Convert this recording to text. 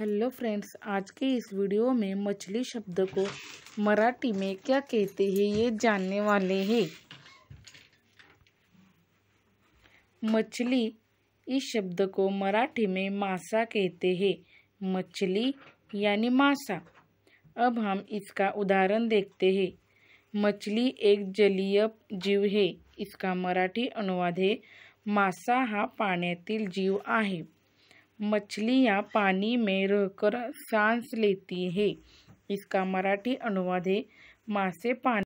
hello friends आज के इस वीडियो में मछली शब्द को मराठी में क्या कहते हैं ये जानने वाले हैं मछली इस शब्द को मराठी में मासा कहते हैं मछली यानी मासा अब हम इसका उदाहरण देखते हैं मछली एक जलीय जीव है इसका मराठी अनुवाद है मासा हा पानी जीव है मछलियाँ पानी में रहकर सांस लेती है इसका मराठी अनुवाद है मासे पानी